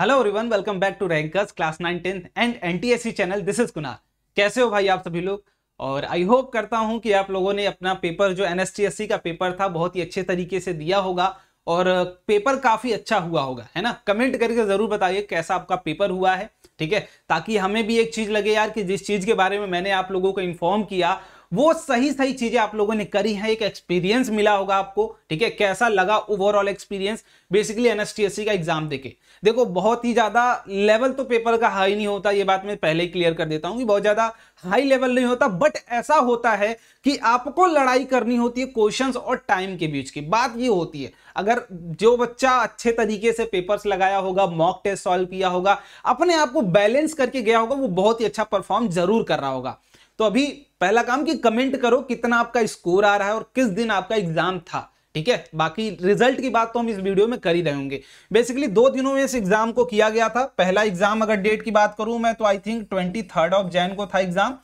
hello everyone welcome back to Rankers class nine tenth and NTSC channel this is Kunar कैसे हो भाई आप सभी लोग और आई होप करता हूं कि आप लोगों ने अपना पेपर जो एनएसटीएससी का पेपर था बहुत ही अच्छे तरीके से दिया होगा और पेपर काफी अच्छा हुआ होगा है ना कमेंट करके जरूर बताइए कैसा आपका पेपर हुआ है ठीक है ताकि हमें भी एक चीज लगे यार कि जिस चीज के बारे में मैंने आप लोगों को इन्फॉर्म किया वो सही सही चीजें आप लोगों ने करी है एक एक्सपीरियंस मिला होगा आपको ठीक है कैसा लगा ओवरऑल एक्सपीरियंस बेसिकली एनएसटीएससी का एग्जाम देके देखो बहुत ही ज्यादा लेवल तो पेपर का हाई नहीं होता ये बात मैं पहले ही क्लियर कर देता हूँ कि बहुत ज्यादा हाई लेवल नहीं होता बट ऐसा होता है कि आपको लड़ाई करनी होती है क्वेश्चन और टाइम के बीच की बात ये होती है अगर जो बच्चा अच्छे तरीके से पेपर्स लगाया होगा मॉक टेस्ट सॉल्व किया होगा अपने आप को बैलेंस करके गया होगा वो बहुत ही अच्छा परफॉर्म जरूर कर रहा होगा तो अभी पहला काम कि कमेंट करो कितना आपका स्कोर आ रहा है और किस दिन आपका एग्जाम था ठीक है बाकी रिजल्ट की बात तो हम इस वीडियो में कर ही रहेंगे बेसिकली दो दिनों में इस एग्जाम को किया गया था पहला एग्जाम अगर डेट की बात करूं मैं तो I think twenty third of Jan को था एग्जाम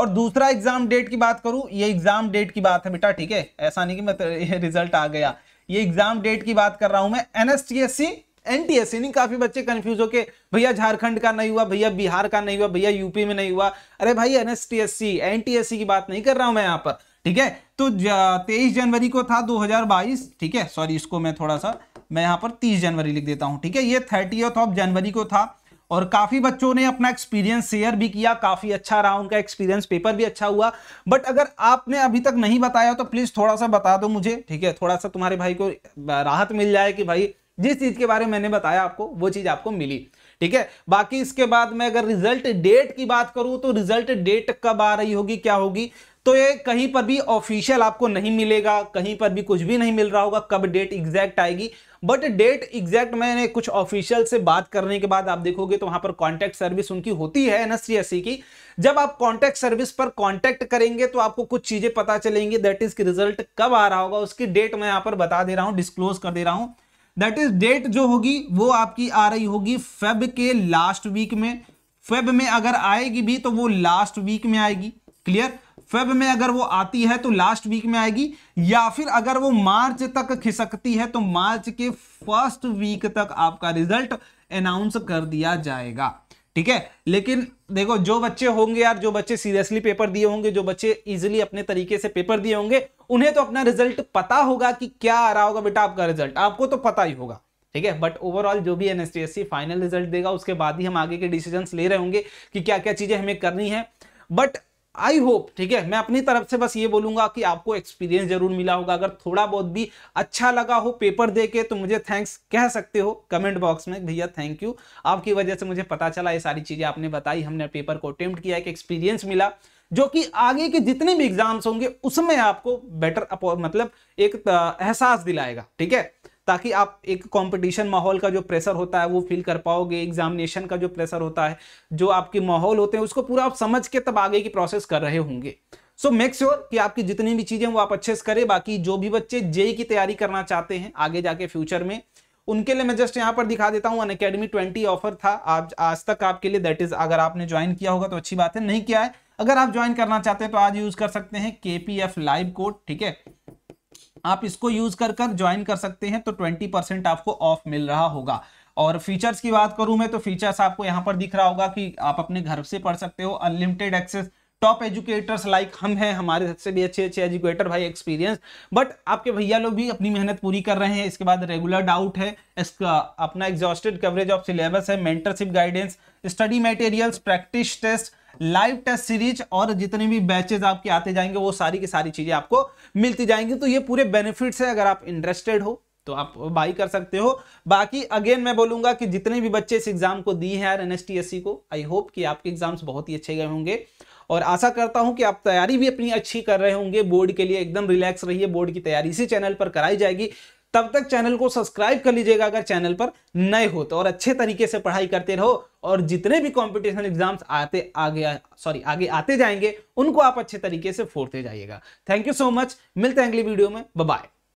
और दूसरा एग्जाम डेट की बात करूं ये एग्जाम डेट की बात है बेटा ठीक है ऐसा नहीं कि मैं रिजल्ट तो आ गया ये एग्जाम डेट की बात कर रहा हूं मैं एनएसटीएससी एनटीएस यानी काफी बच्चे कंफ्यूज हो के भैया झारखंड का नहीं हुआ भैया बिहार का नहीं हुआ भैया यूपी में नहीं हुआ अरे भाई एनएसटीएससी एनटीएससी की बात नहीं कर रहा हूं मैं यहाँ पर ठीक है तो तेईस जनवरी को था 2022 ठीक है सॉरी इसको मैं थोड़ा सा मैं यहाँ पर तीस जनवरी लिख देता हूं ठीक है ये थर्टी ऑफ जनवरी को था और काफी बच्चों ने अपना एक्सपीरियंस शेयर भी किया काफी अच्छा रहा उनका एक्सपीरियंस पेपर भी अच्छा हुआ बट अगर आपने अभी तक नहीं बताया तो प्लीज थोड़ा सा बता दो मुझे ठीक है थोड़ा सा तुम्हारे भाई को राहत मिल जाए कि भाई जिस चीज के बारे में मैंने बताया आपको वो चीज आपको मिली ठीक है बाकी इसके बाद मैं अगर रिजल्ट डेट की बात करूं तो रिजल्ट डेट कब आ रही होगी क्या होगी तो ये कहीं पर भी ऑफिशियल आपको नहीं मिलेगा कहीं पर भी कुछ भी नहीं मिल रहा होगा कब डेट एग्जैक्ट आएगी बट डेट एग्जैक्ट मैंने कुछ ऑफिशियल से बात करने के बाद आप देखोगे तो वहां पर कॉन्टैक्ट सर्विस उनकी होती है एनएससीएससी की जब आप कॉन्टैक्ट सर्विस पर कॉन्टैक्ट करेंगे तो आपको कुछ चीजें पता चलेंगी दैट इज रिजल्ट कब आ रहा होगा उसकी डेट मैं यहाँ पर बता दे रहा हूं डिस्क्लोज कर दे रहा हूं दैट इज डेट जो होगी वो आपकी आ रही होगी फेब के लास्ट वीक में फेब में अगर आएगी भी तो वो लास्ट वीक में आएगी क्लियर फेब में अगर वो आती है तो लास्ट वीक में आएगी या फिर अगर वो मार्च तक खिसकती है तो मार्च के फर्स्ट वीक तक आपका रिजल्ट अनाउंस कर दिया जाएगा ठीक है लेकिन देखो जो बच्चे होंगे यार जो बच्चे सीरियसली पेपर दिए होंगे जो बच्चे इजिली अपने तरीके से पेपर दिए होंगे उन्हें तो अपना रिजल्ट पता होगा कि क्या आ रहा होगा बेटा आपका रिजल्ट आपको तो पता ही होगा ठीक है बट ओवरऑल जो भी एनएसटीएससी फाइनल रिजल्ट देगा उसके बाद ही हम आगे के डिसीजन ले रहे होंगे कि क्या क्या चीजें हमें करनी है बट आई होप ठीक है मैं अपनी तरफ से बस ये बोलूंगा कि आपको एक्सपीरियंस जरूर मिला होगा अगर थोड़ा बहुत भी अच्छा लगा हो पेपर दे के तो मुझे थैंक्स कह सकते हो कमेंट बॉक्स में भैया थैंक यू आपकी वजह से मुझे पता चला ये सारी चीज़ें आपने बताई हमने पेपर को अटेम्प्ट किया एक एक्सपीरियंस मिला जो कि आगे के जितने भी एग्जाम्स होंगे उसमें आपको बेटर मतलब एक एहसास दिलाएगा ठीक है ताकि आप एक कंपटीशन माहौल का जो प्रेशर होता है वो फील कर पाओगे एग्जामिनेशन का जो प्रेशर होता है जो आपके माहौल होते हैं उसको पूरा आप समझ के तब आगे की प्रोसेस कर रहे होंगे सो मेक श्योर कि आपकी जितनी भी चीजें वो आप अच्छे से करें बाकी जो भी बच्चे जे की तैयारी करना चाहते हैं आगे जाके फ्यूचर में उनके लिए मैं जस्ट यहाँ पर दिखा देता हूँ अन अकेडमी ट्वेंटी ऑफर था आप आज तक आपके लिए दैट इज अगर आपने ज्वाइन किया होगा तो अच्छी बात है नहीं किया है अगर आप ज्वाइन करना चाहते हैं तो आज यूज कर सकते हैं के पी एफ लाइव कोड ठीक है आप इसको यूज कर कर ज्वाइन कर सकते हैं तो 20 परसेंट आपको ऑफ मिल रहा होगा और फीचर्स की बात करूं मैं तो फीचर्स आपको यहां पर दिख रहा होगा कि आप अपने घर से पढ़ सकते हो unlimited access top educators like हम हैं हमारे से भी अच्छे अच्छे एजुकेटर भाई एक्सपीरियंस बट आपके भैया लोग भी अपनी मेहनत पूरी कर रहे हैं इसके बाद रेगुलर डाउट है इसका अपना एग्जॉस्टेड कवरेज ऑफ सिलेबस है mentorship guidance study materials practice test live test series और जितने भी बैचेज आपके आते जाएंगे वो सारी की सारी चीजें आपको मिलती जाएंगी तो ये पूरे बेनिफिट्स है अगर आप इंटरेस्टेड हो तो आप बाई कर सकते हो बाकी अगेन मैं बोलूंगा कि जितने भी बच्चे इस एग्जाम को दिए हैं यार एनएसटीएससी को आई होप कि आपके एग्जाम्स बहुत ही अच्छे गए होंगे और आशा करता हूं कि आप तैयारी भी अपनी अच्छी कर रहे होंगे बोर्ड के लिए एकदम रिलैक्स रहिए बोर्ड की तैयारी इसी चैनल पर कराई जाएगी तब तक चैनल को सब्सक्राइब कर लीजिएगा अगर चैनल पर नए हो तो और अच्छे तरीके से पढ़ाई करते रहो और जितने भी कॉम्पिटिशन एग्जाम्स आते आगे सॉरी आगे आते जाएंगे उनको आप अच्छे तरीके से फोड़ते जाइएगा थैंक यू सो मच मिलते हैं अगली वीडियो में बाय